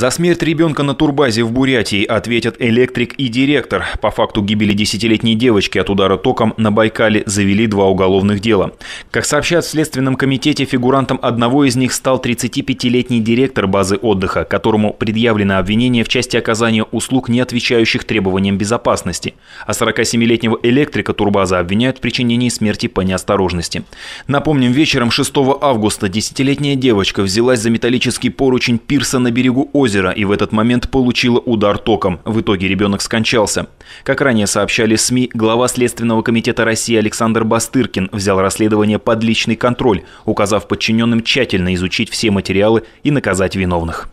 За смерть ребенка на турбазе в Бурятии ответят электрик и директор. По факту гибели десятилетней девочки от удара током на Байкале завели два уголовных дела. Как сообщают в Следственном комитете, фигурантом одного из них стал 35-летний директор базы отдыха, которому предъявлено обвинение в части оказания услуг, не отвечающих требованиям безопасности. А 47-летнего электрика турбаза обвиняют в причинении смерти по неосторожности. Напомним, вечером 6 августа десятилетняя девочка взялась за металлический поручень пирса на берегу озера озера и в этот момент получила удар током. В итоге ребенок скончался. Как ранее сообщали СМИ, глава Следственного комитета России Александр Бастыркин взял расследование под личный контроль, указав подчиненным тщательно изучить все материалы и наказать виновных.